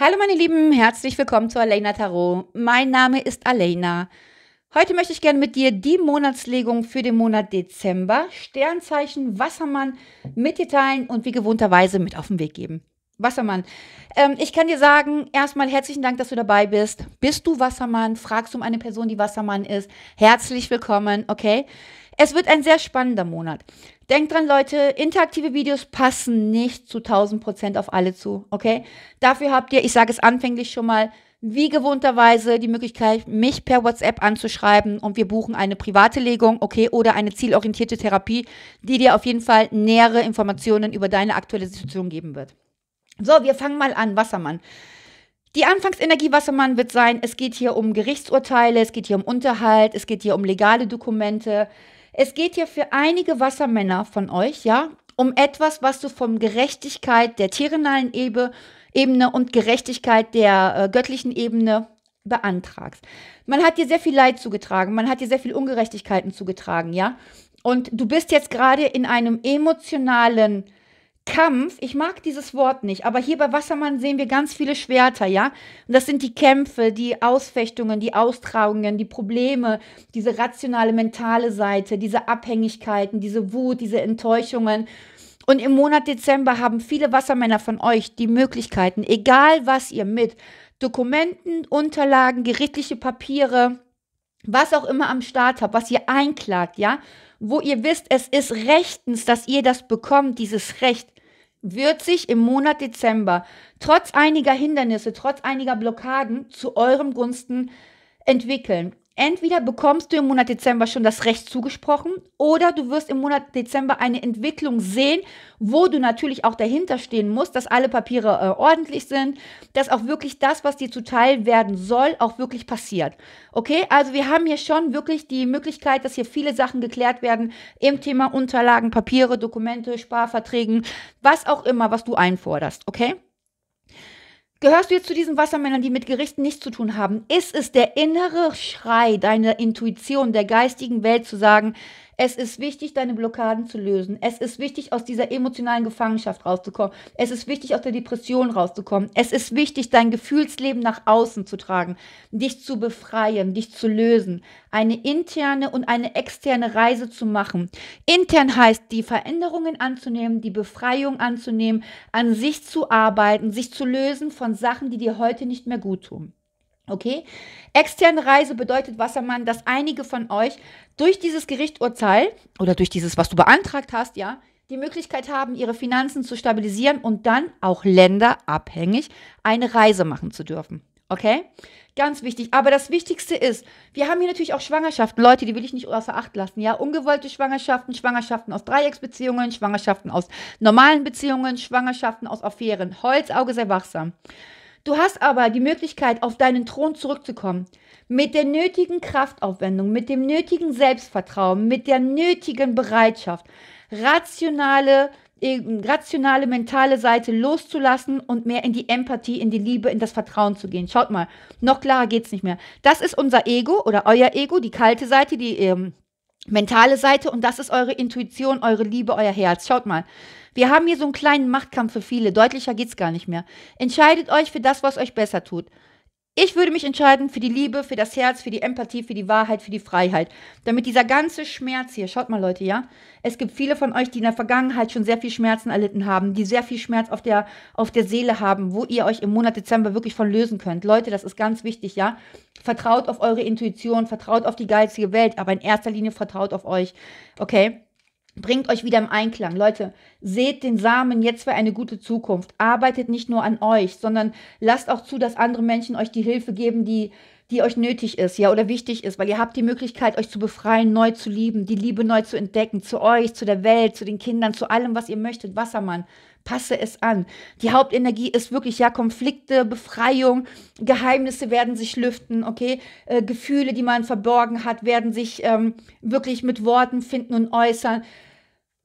Hallo meine Lieben, herzlich willkommen zu Alena Tarot. Mein Name ist Alena. Heute möchte ich gerne mit dir die Monatslegung für den Monat Dezember, Sternzeichen Wassermann mit dir teilen und wie gewohnterweise mit auf den Weg geben. Wassermann, ähm, ich kann dir sagen, erstmal herzlichen Dank, dass du dabei bist. Bist du Wassermann? Fragst du um eine Person, die Wassermann ist? Herzlich willkommen, okay? Es wird ein sehr spannender Monat. Denkt dran, Leute, interaktive Videos passen nicht zu 1000% auf alle zu, okay? Dafür habt ihr, ich sage es anfänglich schon mal, wie gewohnterweise die Möglichkeit, mich per WhatsApp anzuschreiben und wir buchen eine private Legung, okay, oder eine zielorientierte Therapie, die dir auf jeden Fall nähere Informationen über deine aktuelle Situation geben wird. So, wir fangen mal an, Wassermann. Die Anfangsenergie Wassermann wird sein, es geht hier um Gerichtsurteile, es geht hier um Unterhalt, es geht hier um legale Dokumente, es geht hier für einige Wassermänner von euch, ja, um etwas, was du vom Gerechtigkeit der tierenalen Ebene und Gerechtigkeit der äh, göttlichen Ebene beantragst. Man hat dir sehr viel Leid zugetragen, man hat dir sehr viel Ungerechtigkeiten zugetragen, ja. Und du bist jetzt gerade in einem emotionalen Kampf, ich mag dieses Wort nicht, aber hier bei Wassermann sehen wir ganz viele Schwerter, ja? Und das sind die Kämpfe, die Ausfechtungen, die Austragungen, die Probleme, diese rationale, mentale Seite, diese Abhängigkeiten, diese Wut, diese Enttäuschungen. Und im Monat Dezember haben viele Wassermänner von euch die Möglichkeiten, egal was ihr mit Dokumenten, Unterlagen, gerichtliche Papiere, was auch immer am Start habt, was ihr einklagt, ja, wo ihr wisst, es ist rechtens, dass ihr das bekommt, dieses Recht, wird sich im Monat Dezember trotz einiger Hindernisse, trotz einiger Blockaden zu eurem Gunsten entwickeln. Entweder bekommst du im Monat Dezember schon das Recht zugesprochen oder du wirst im Monat Dezember eine Entwicklung sehen, wo du natürlich auch dahinter stehen musst, dass alle Papiere äh, ordentlich sind, dass auch wirklich das, was dir zuteil werden soll, auch wirklich passiert. Okay, also wir haben hier schon wirklich die Möglichkeit, dass hier viele Sachen geklärt werden im Thema Unterlagen, Papiere, Dokumente, Sparverträgen, was auch immer, was du einforderst. Okay? Gehörst du jetzt zu diesen Wassermännern, die mit Gerichten nichts zu tun haben? Ist es der innere Schrei deiner Intuition, der geistigen Welt zu sagen, es ist wichtig, deine Blockaden zu lösen. Es ist wichtig, aus dieser emotionalen Gefangenschaft rauszukommen. Es ist wichtig, aus der Depression rauszukommen. Es ist wichtig, dein Gefühlsleben nach außen zu tragen, dich zu befreien, dich zu lösen, eine interne und eine externe Reise zu machen. Intern heißt, die Veränderungen anzunehmen, die Befreiung anzunehmen, an sich zu arbeiten, sich zu lösen von Sachen, die dir heute nicht mehr gut tun. Okay? Externe Reise bedeutet, Wassermann, dass einige von euch durch dieses Gerichturteil oder durch dieses, was du beantragt hast, ja, die Möglichkeit haben, ihre Finanzen zu stabilisieren und dann auch länderabhängig eine Reise machen zu dürfen. Okay? Ganz wichtig. Aber das Wichtigste ist, wir haben hier natürlich auch Schwangerschaften. Leute, die will ich nicht außer Acht lassen. Ja, ungewollte Schwangerschaften, Schwangerschaften aus Dreiecksbeziehungen, Schwangerschaften aus normalen Beziehungen, Schwangerschaften aus Affären. Holzauge sehr wachsam. Du hast aber die Möglichkeit, auf deinen Thron zurückzukommen. Mit der nötigen Kraftaufwendung, mit dem nötigen Selbstvertrauen, mit der nötigen Bereitschaft, rationale, äh, rationale, mentale Seite loszulassen und mehr in die Empathie, in die Liebe, in das Vertrauen zu gehen. Schaut mal, noch klarer geht's nicht mehr. Das ist unser Ego oder euer Ego, die kalte Seite, die ähm, mentale Seite und das ist eure Intuition, eure Liebe, euer Herz. Schaut mal, wir haben hier so einen kleinen Machtkampf für viele. Deutlicher geht's gar nicht mehr. Entscheidet euch für das, was euch besser tut. Ich würde mich entscheiden für die Liebe, für das Herz, für die Empathie, für die Wahrheit, für die Freiheit. Damit dieser ganze Schmerz hier, schaut mal Leute, ja, es gibt viele von euch, die in der Vergangenheit schon sehr viel Schmerzen erlitten haben, die sehr viel Schmerz auf der, auf der Seele haben, wo ihr euch im Monat Dezember wirklich von lösen könnt. Leute, das ist ganz wichtig, ja. Vertraut auf eure Intuition, vertraut auf die geistige Welt, aber in erster Linie vertraut auf euch, okay? Bringt euch wieder im Einklang. Leute, seht den Samen jetzt für eine gute Zukunft. Arbeitet nicht nur an euch, sondern lasst auch zu, dass andere Menschen euch die Hilfe geben, die, die euch nötig ist, ja, oder wichtig ist, weil ihr habt die Möglichkeit, euch zu befreien, neu zu lieben, die Liebe neu zu entdecken, zu euch, zu der Welt, zu den Kindern, zu allem, was ihr möchtet. Wassermann, passe es an. Die Hauptenergie ist wirklich, ja, Konflikte, Befreiung, Geheimnisse werden sich lüften, okay? Äh, Gefühle, die man verborgen hat, werden sich ähm, wirklich mit Worten finden und äußern.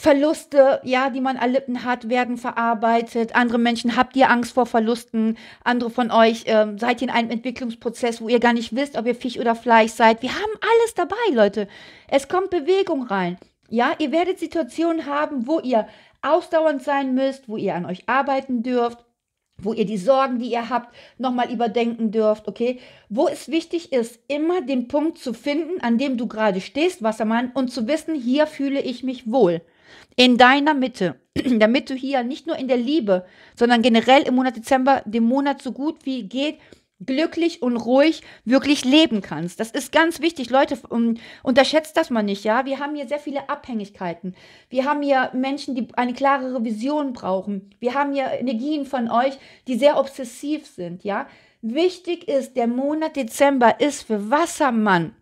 Verluste, ja, die man erlitten hat, werden verarbeitet. Andere Menschen habt ihr Angst vor Verlusten. Andere von euch ähm, seid ihr in einem Entwicklungsprozess, wo ihr gar nicht wisst, ob ihr Fisch oder Fleisch seid. Wir haben alles dabei, Leute. Es kommt Bewegung rein. Ja, ihr werdet Situationen haben, wo ihr ausdauernd sein müsst, wo ihr an euch arbeiten dürft, wo ihr die Sorgen, die ihr habt, nochmal überdenken dürft, okay? Wo es wichtig ist, immer den Punkt zu finden, an dem du gerade stehst, Wassermann, und zu wissen, hier fühle ich mich wohl in deiner Mitte, damit du hier nicht nur in der Liebe, sondern generell im Monat Dezember, den Monat so gut wie geht, glücklich und ruhig wirklich leben kannst. Das ist ganz wichtig, Leute, um, unterschätzt das mal nicht, ja? Wir haben hier sehr viele Abhängigkeiten. Wir haben hier Menschen, die eine klarere Vision brauchen. Wir haben hier Energien von euch, die sehr obsessiv sind, ja? Wichtig ist, der Monat Dezember ist für Wassermann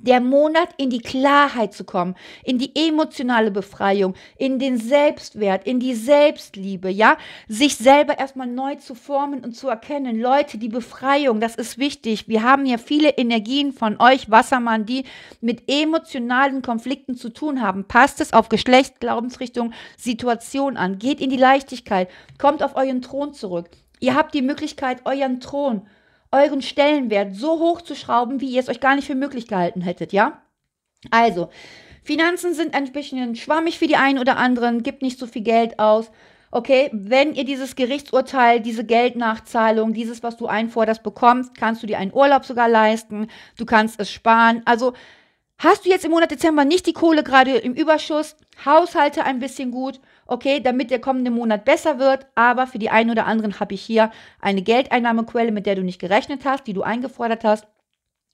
der Monat in die Klarheit zu kommen, in die emotionale Befreiung, in den Selbstwert, in die Selbstliebe, ja, sich selber erstmal neu zu formen und zu erkennen. Leute, die Befreiung, das ist wichtig. Wir haben ja viele Energien von euch Wassermann, die mit emotionalen Konflikten zu tun haben. Passt es auf Geschlecht, Glaubensrichtung, Situation an. Geht in die Leichtigkeit, kommt auf euren Thron zurück. Ihr habt die Möglichkeit, euren Thron euren Stellenwert so hoch zu schrauben, wie ihr es euch gar nicht für möglich gehalten hättet, ja? Also, Finanzen sind ein bisschen schwammig für die einen oder anderen, gibt nicht so viel Geld aus. Okay, wenn ihr dieses Gerichtsurteil, diese Geldnachzahlung, dieses, was du einforderst, bekommst, kannst du dir einen Urlaub sogar leisten, du kannst es sparen. Also hast du jetzt im Monat Dezember nicht die Kohle gerade im Überschuss, Haushalte ein bisschen gut okay, damit der kommende Monat besser wird, aber für die einen oder anderen habe ich hier eine Geldeinnahmequelle, mit der du nicht gerechnet hast, die du eingefordert hast.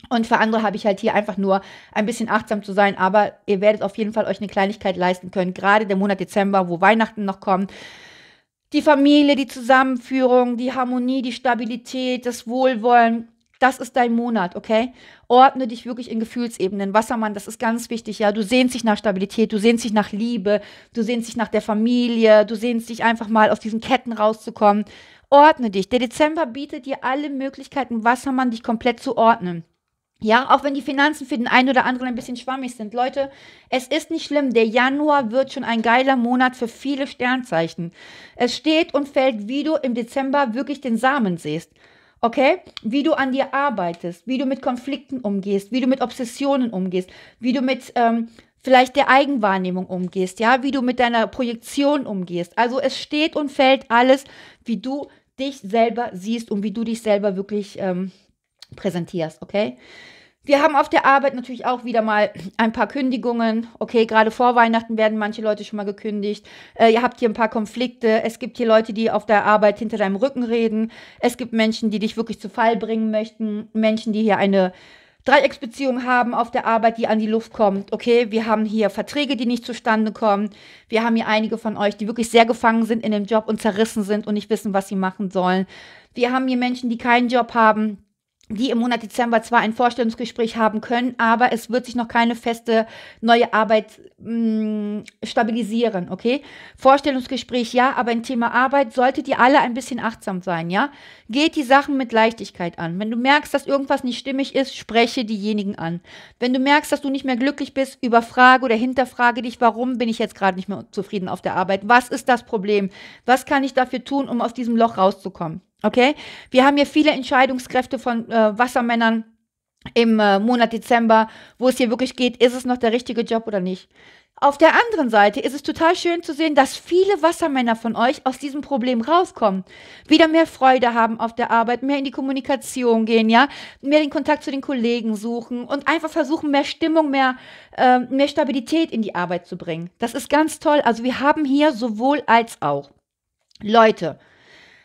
Und für andere habe ich halt hier einfach nur ein bisschen achtsam zu sein, aber ihr werdet auf jeden Fall euch eine Kleinigkeit leisten können, gerade der Monat Dezember, wo Weihnachten noch kommt. Die Familie, die Zusammenführung, die Harmonie, die Stabilität, das Wohlwollen, das ist dein Monat, okay? Ordne dich wirklich in Gefühlsebenen. Wassermann, das ist ganz wichtig, ja. Du sehnst dich nach Stabilität, du sehnst dich nach Liebe, du sehnst dich nach der Familie, du sehnst dich einfach mal aus diesen Ketten rauszukommen. Ordne dich. Der Dezember bietet dir alle Möglichkeiten, Wassermann, dich komplett zu ordnen. Ja, auch wenn die Finanzen für den einen oder anderen ein bisschen schwammig sind. Leute, es ist nicht schlimm. Der Januar wird schon ein geiler Monat für viele Sternzeichen. Es steht und fällt, wie du im Dezember wirklich den Samen siehst. Okay? Wie du an dir arbeitest, wie du mit Konflikten umgehst, wie du mit Obsessionen umgehst, wie du mit ähm, vielleicht der Eigenwahrnehmung umgehst, ja, wie du mit deiner Projektion umgehst. Also es steht und fällt alles, wie du dich selber siehst und wie du dich selber wirklich ähm, präsentierst, okay? Wir haben auf der Arbeit natürlich auch wieder mal ein paar Kündigungen. Okay, gerade vor Weihnachten werden manche Leute schon mal gekündigt. Äh, ihr habt hier ein paar Konflikte. Es gibt hier Leute, die auf der Arbeit hinter deinem Rücken reden. Es gibt Menschen, die dich wirklich zu Fall bringen möchten. Menschen, die hier eine Dreiecksbeziehung haben auf der Arbeit, die an die Luft kommt. Okay, wir haben hier Verträge, die nicht zustande kommen. Wir haben hier einige von euch, die wirklich sehr gefangen sind in dem Job und zerrissen sind und nicht wissen, was sie machen sollen. Wir haben hier Menschen, die keinen Job haben die im Monat Dezember zwar ein Vorstellungsgespräch haben können, aber es wird sich noch keine feste neue Arbeit mh, mm, stabilisieren, okay? Vorstellungsgespräch ja, aber im Thema Arbeit solltet ihr alle ein bisschen achtsam sein, ja? Geht die Sachen mit Leichtigkeit an. Wenn du merkst, dass irgendwas nicht stimmig ist, spreche diejenigen an. Wenn du merkst, dass du nicht mehr glücklich bist, überfrage oder hinterfrage dich, warum bin ich jetzt gerade nicht mehr zufrieden auf der Arbeit? Was ist das Problem? Was kann ich dafür tun, um aus diesem Loch rauszukommen? Okay? Wir haben hier viele Entscheidungskräfte von äh, Wassermännern im äh, Monat Dezember, wo es hier wirklich geht, ist es noch der richtige Job oder nicht. Auf der anderen Seite ist es total schön zu sehen, dass viele Wassermänner von euch aus diesem Problem rauskommen, wieder mehr Freude haben auf der Arbeit, mehr in die Kommunikation gehen, ja, mehr den Kontakt zu den Kollegen suchen und einfach versuchen, mehr Stimmung, mehr, äh, mehr Stabilität in die Arbeit zu bringen. Das ist ganz toll. Also wir haben hier sowohl als auch. Leute,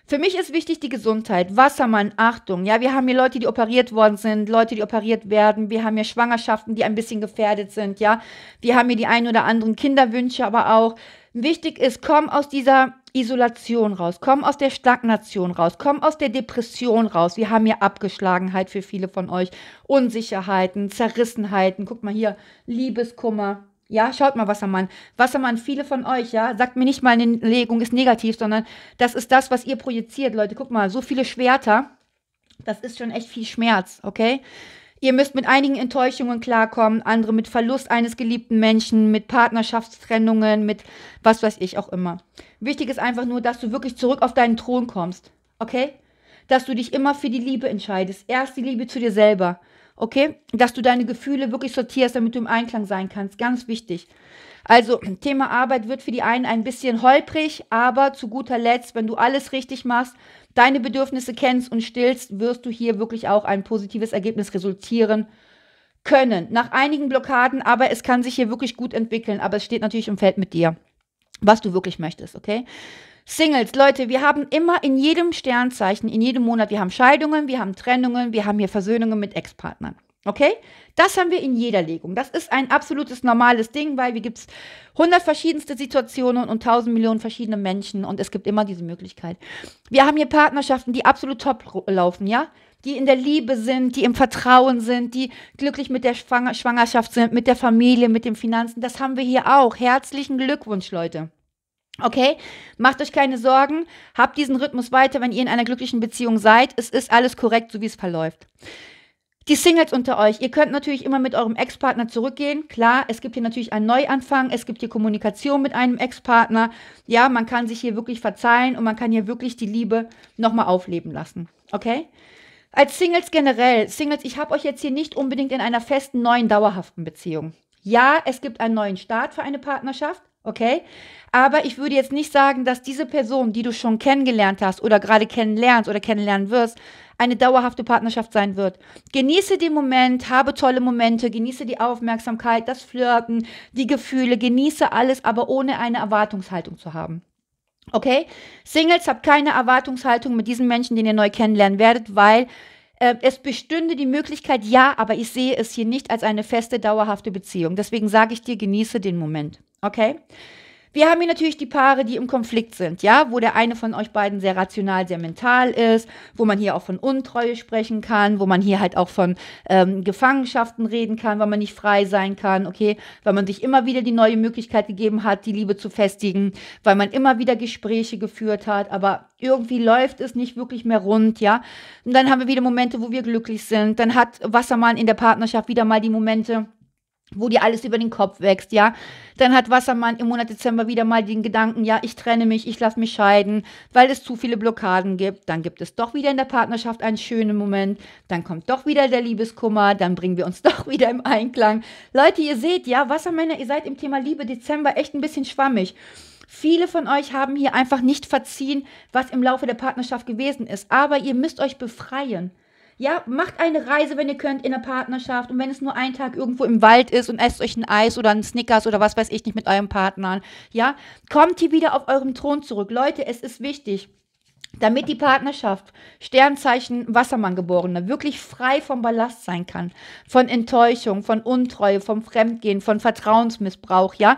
für mich ist wichtig die Gesundheit, Wassermann, Achtung. Ja, wir haben hier Leute, die operiert worden sind, Leute, die operiert werden. Wir haben hier Schwangerschaften, die ein bisschen gefährdet sind. Ja, wir haben hier die ein oder anderen Kinderwünsche, aber auch wichtig ist, komm aus dieser Isolation raus, komm aus der Stagnation raus, komm aus der Depression raus. Wir haben hier Abgeschlagenheit für viele von euch, Unsicherheiten, Zerrissenheiten. Guck mal hier, Liebeskummer. Ja, schaut mal, Wassermann. Wassermann, viele von euch, ja, sagt mir nicht mal, eine Legung ist negativ, sondern das ist das, was ihr projiziert, Leute. Guck mal, so viele Schwerter, das ist schon echt viel Schmerz, okay? Ihr müsst mit einigen Enttäuschungen klarkommen, andere mit Verlust eines geliebten Menschen, mit Partnerschaftstrennungen, mit was weiß ich auch immer. Wichtig ist einfach nur, dass du wirklich zurück auf deinen Thron kommst, okay? Dass du dich immer für die Liebe entscheidest. Erst die Liebe zu dir selber okay? Dass du deine Gefühle wirklich sortierst, damit du im Einklang sein kannst. Ganz wichtig. Also, Thema Arbeit wird für die einen ein bisschen holprig, aber zu guter Letzt, wenn du alles richtig machst, deine Bedürfnisse kennst und stillst, wirst du hier wirklich auch ein positives Ergebnis resultieren können. Nach einigen Blockaden, aber es kann sich hier wirklich gut entwickeln, aber es steht natürlich im Feld mit dir was du wirklich möchtest, okay? Singles, Leute, wir haben immer in jedem Sternzeichen, in jedem Monat, wir haben Scheidungen, wir haben Trennungen, wir haben hier Versöhnungen mit Ex-Partnern. Okay? Das haben wir in jeder Legung. Das ist ein absolutes normales Ding, weil wir gibt es hundert verschiedenste Situationen und tausend Millionen verschiedene Menschen und es gibt immer diese Möglichkeit. Wir haben hier Partnerschaften, die absolut top laufen, ja? die in der Liebe sind, die im Vertrauen sind, die glücklich mit der Schwangerschaft sind, mit der Familie, mit den Finanzen. Das haben wir hier auch. Herzlichen Glückwunsch, Leute. Okay, macht euch keine Sorgen, habt diesen Rhythmus weiter, wenn ihr in einer glücklichen Beziehung seid. Es ist alles korrekt, so wie es verläuft. Die Singles unter euch, ihr könnt natürlich immer mit eurem Ex-Partner zurückgehen. Klar, es gibt hier natürlich einen Neuanfang, es gibt hier Kommunikation mit einem Ex-Partner. Ja, man kann sich hier wirklich verzeihen und man kann hier wirklich die Liebe nochmal aufleben lassen. Okay? Als Singles generell, Singles, ich habe euch jetzt hier nicht unbedingt in einer festen, neuen, dauerhaften Beziehung. Ja, es gibt einen neuen Start für eine Partnerschaft, okay? Aber ich würde jetzt nicht sagen, dass diese Person, die du schon kennengelernt hast oder gerade kennenlernst oder kennenlernen wirst, eine dauerhafte Partnerschaft sein wird. Genieße den Moment, habe tolle Momente, genieße die Aufmerksamkeit, das Flirten, die Gefühle, genieße alles, aber ohne eine Erwartungshaltung zu haben. Okay? Singles, habt keine Erwartungshaltung mit diesen Menschen, den ihr neu kennenlernen werdet, weil äh, es bestünde die Möglichkeit, ja, aber ich sehe es hier nicht als eine feste, dauerhafte Beziehung. Deswegen sage ich dir, genieße den Moment. Okay? Wir haben hier natürlich die Paare, die im Konflikt sind, ja, wo der eine von euch beiden sehr rational, sehr mental ist, wo man hier auch von Untreue sprechen kann, wo man hier halt auch von ähm, Gefangenschaften reden kann, weil man nicht frei sein kann, okay, weil man sich immer wieder die neue Möglichkeit gegeben hat, die Liebe zu festigen, weil man immer wieder Gespräche geführt hat, aber irgendwie läuft es nicht wirklich mehr rund, ja. Und dann haben wir wieder Momente, wo wir glücklich sind. Dann hat Wassermann in der Partnerschaft wieder mal die Momente, wo dir alles über den Kopf wächst, ja. Dann hat Wassermann im Monat Dezember wieder mal den Gedanken, ja, ich trenne mich, ich lasse mich scheiden, weil es zu viele Blockaden gibt. Dann gibt es doch wieder in der Partnerschaft einen schönen Moment. Dann kommt doch wieder der Liebeskummer. Dann bringen wir uns doch wieder im Einklang. Leute, ihr seht, ja, Wassermänner, ihr seid im Thema Liebe Dezember echt ein bisschen schwammig. Viele von euch haben hier einfach nicht verziehen, was im Laufe der Partnerschaft gewesen ist. Aber ihr müsst euch befreien. Ja, macht eine Reise, wenn ihr könnt, in der Partnerschaft. Und wenn es nur ein Tag irgendwo im Wald ist und esst euch ein Eis oder ein Snickers oder was weiß ich nicht mit eurem Partner. Ja, kommt hier wieder auf eurem Thron zurück. Leute, es ist wichtig. Damit die Partnerschaft Sternzeichen Wassermann geborener wirklich frei vom Ballast sein kann, von Enttäuschung, von Untreue, vom Fremdgehen, von Vertrauensmissbrauch, ja,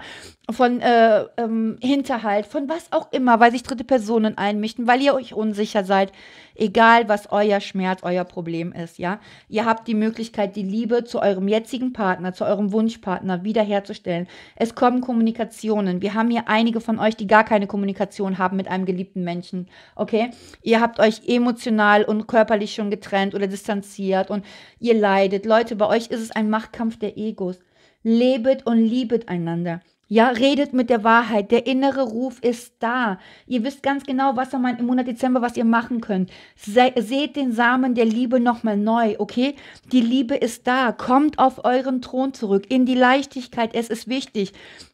von äh, ähm, Hinterhalt, von was auch immer, weil sich dritte Personen einmischen, weil ihr euch unsicher seid, egal was euer Schmerz, euer Problem ist, ja. Ihr habt die Möglichkeit, die Liebe zu eurem jetzigen Partner, zu eurem Wunschpartner wiederherzustellen. Es kommen Kommunikationen. Wir haben hier einige von euch, die gar keine Kommunikation haben mit einem geliebten Menschen, okay? Ihr habt euch emotional und körperlich schon getrennt oder distanziert und ihr leidet. Leute, bei euch ist es ein Machtkampf der Egos. Lebet und liebet einander. Ja, redet mit der Wahrheit. Der innere Ruf ist da. Ihr wisst ganz genau, was Wassermann, im Monat Dezember, was ihr machen könnt. Se seht den Samen der Liebe nochmal neu, okay? Die Liebe ist da. Kommt auf euren Thron zurück, in die Leichtigkeit. Es ist wichtig.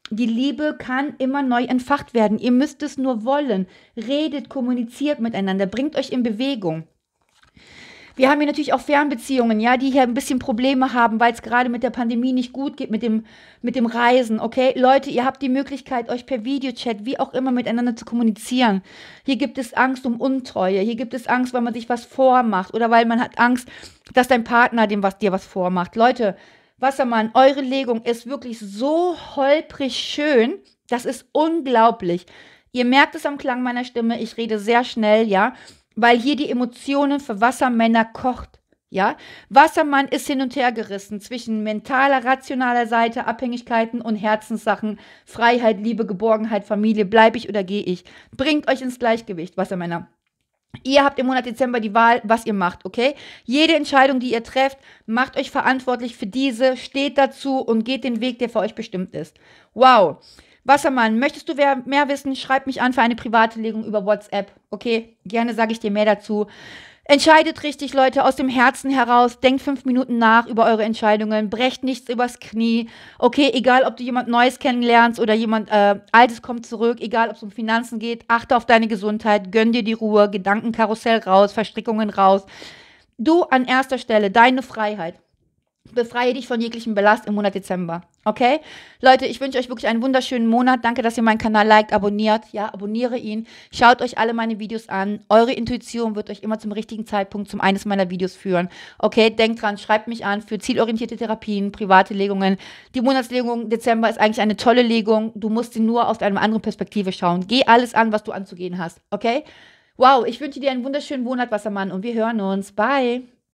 Die Liebe kann immer neu entfacht werden. Ihr müsst es nur wollen. Redet, kommuniziert miteinander, bringt euch in Bewegung. Wir haben hier natürlich auch Fernbeziehungen, ja, die hier ein bisschen Probleme haben, weil es gerade mit der Pandemie nicht gut geht, mit dem, mit dem Reisen, okay? Leute, ihr habt die Möglichkeit, euch per Videochat, wie auch immer, miteinander zu kommunizieren. Hier gibt es Angst um Untreue, hier gibt es Angst, weil man sich was vormacht oder weil man hat Angst, dass dein Partner dem was, dir was vormacht. Leute, Wassermann, eure Legung ist wirklich so holprig schön, das ist unglaublich. Ihr merkt es am Klang meiner Stimme, ich rede sehr schnell, ja weil hier die Emotionen für Wassermänner kocht. Ja, Wassermann ist hin und her gerissen zwischen mentaler, rationaler Seite, Abhängigkeiten und Herzenssachen, Freiheit, Liebe, Geborgenheit, Familie, bleibe ich oder gehe ich. Bringt euch ins Gleichgewicht, Wassermänner. Ihr habt im Monat Dezember die Wahl, was ihr macht, okay? Jede Entscheidung, die ihr trefft, macht euch verantwortlich für diese, steht dazu und geht den Weg, der für euch bestimmt ist. Wow. Wassermann, möchtest du mehr wissen? Schreib mich an für eine private Legung über WhatsApp. Okay, gerne sage ich dir mehr dazu. Entscheidet richtig, Leute, aus dem Herzen heraus. Denkt fünf Minuten nach über eure Entscheidungen. Brecht nichts übers Knie. Okay, egal, ob du jemand Neues kennenlernst oder jemand äh, Altes kommt zurück. Egal, ob es um Finanzen geht. Achte auf deine Gesundheit. Gönn dir die Ruhe. Gedankenkarussell raus. Verstrickungen raus. Du an erster Stelle. Deine Freiheit. Befreie dich von jeglichem Belast im Monat Dezember. Okay? Leute, ich wünsche euch wirklich einen wunderschönen Monat. Danke, dass ihr meinen Kanal liked, abonniert. Ja, abonniere ihn. Schaut euch alle meine Videos an. Eure Intuition wird euch immer zum richtigen Zeitpunkt zum eines meiner Videos führen. Okay, denkt dran, schreibt mich an für zielorientierte Therapien, private Legungen. Die Monatslegung Dezember ist eigentlich eine tolle Legung. Du musst sie nur aus einer anderen Perspektive schauen. Geh alles an, was du anzugehen hast. Okay? Wow, ich wünsche dir einen wunderschönen Monat, Wassermann. Und wir hören uns. Bye.